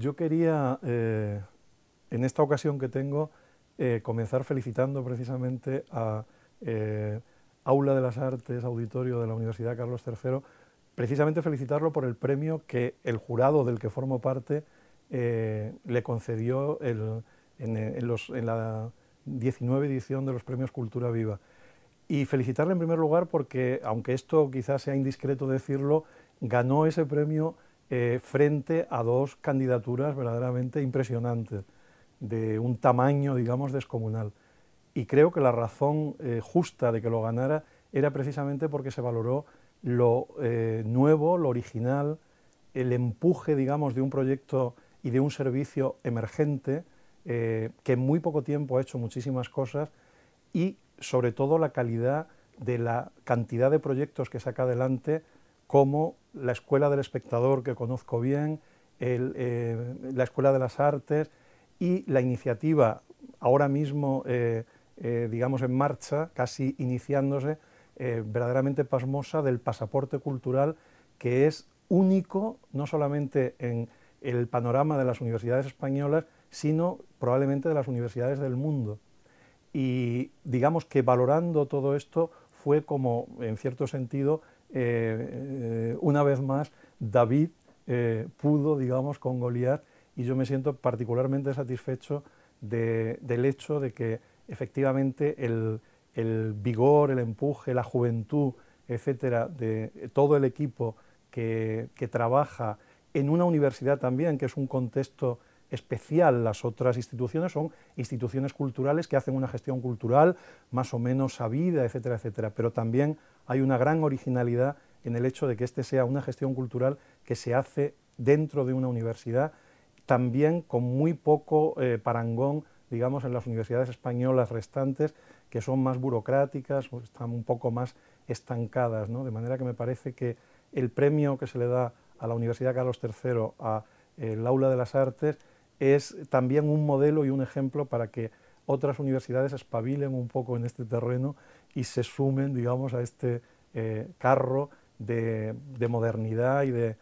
Yo quería, eh, en esta ocasión que tengo, eh, comenzar felicitando precisamente a eh, Aula de las Artes, auditorio de la Universidad Carlos III, precisamente felicitarlo por el premio que el jurado del que formo parte le concedió en, en la 19 edición de los premios Cultura Viva. Y felicitarle en primer lugar porque, aunque esto quizás sea indiscreto decirlo, ganó ese premio eh, frente a dos candidaturas verdaderamente impresionantes, de un tamaño, digamos, descomunal. Y creo que la razón eh, justa de que lo ganara era precisamente porque se valoró lo eh, nuevo, lo original, el empuje, digamos, de un proyecto y de un servicio emergente que en muy poco tiempo ha hecho muchísimas cosas y sobre todo la calidad de la cantidad de proyectos que saca adelante como la Escuela del Espectador, que conozco bien, eh, la Escuela de las Artes y la iniciativa ahora mismo, eh, eh, digamos, en marcha, casi iniciándose, verdaderamente pasmosa del pasaporte cultural que es único no solamente en el panorama de las universidades españolas, sino probablemente de las universidades del mundo. Y digamos que valorando todo esto fue como, en cierto sentido, eh, eh, una vez más David eh, pudo, digamos, con Goliat y yo me siento particularmente satisfecho del hecho de que efectivamente el, vigor, el empuje, la juventud, etcétera, de todo el equipo que trabaja en una universidad también, que es un contexto especial. Las otras instituciones son instituciones culturales que hacen una gestión cultural más o menos sabida, etcétera, etcétera. Pero también hay una gran originalidad en el hecho de que este sea una gestión cultural que se hace dentro de una universidad, también con muy poco eh, parangón, digamos, en las universidades españolas restantes, que son más burocráticas, o están un poco más estancadas, ¿no? De manera que me parece que el premio que se le da a la Universidad Carlos III, a eh, el Aula de las Artes, es también un modelo y un ejemplo para que otras universidades espabilen un poco en este terreno y se sumen, digamos, a este eh, carro de, modernidad y de,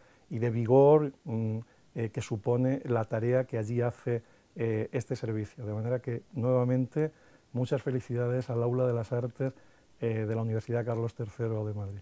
vigor mm, eh, que supone la tarea que allí hace eh, este servicio. De manera que, nuevamente, muchas felicidades al Aula de las Artes de la Universidad Carlos III de Madrid.